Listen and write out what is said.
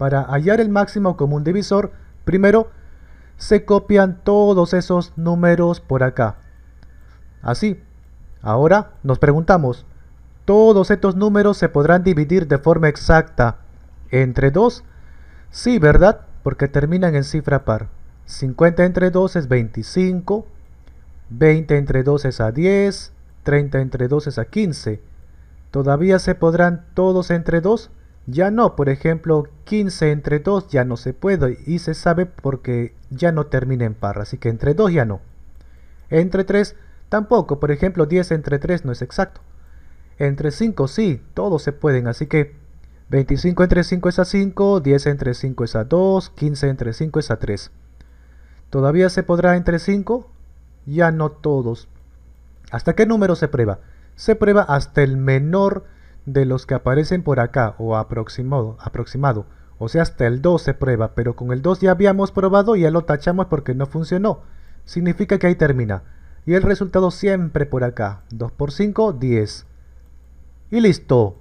Para hallar el máximo común divisor, primero se copian todos esos números por acá. Así, ahora nos preguntamos, todos estos números se podrán dividir de forma exacta entre 2. Sí, ¿verdad? Porque terminan en cifra par. 50 entre 2 es 25, 20 entre 2 es a 10, 30 entre 2 es a 15. ¿Todavía se podrán todos entre 2? Ya no, por ejemplo, 15 entre 2 ya no se puede y se sabe porque ya no termina en par, así que entre 2 ya no. Entre 3 tampoco, por ejemplo, 10 entre 3 no es exacto. Entre 5 sí, todos se pueden, así que 25 entre 5 es a 5, 10 entre 5 es a 2, 15 entre 5 es a 3. ¿Todavía se podrá entre 5? Ya no todos. ¿Hasta qué número se prueba? Se prueba hasta el menor de los que aparecen por acá o aproximado, aproximado. O sea, hasta el 2 se prueba, pero con el 2 ya habíamos probado y ya lo tachamos porque no funcionó. Significa que ahí termina. Y el resultado siempre por acá. 2 por 5, 10. Y listo.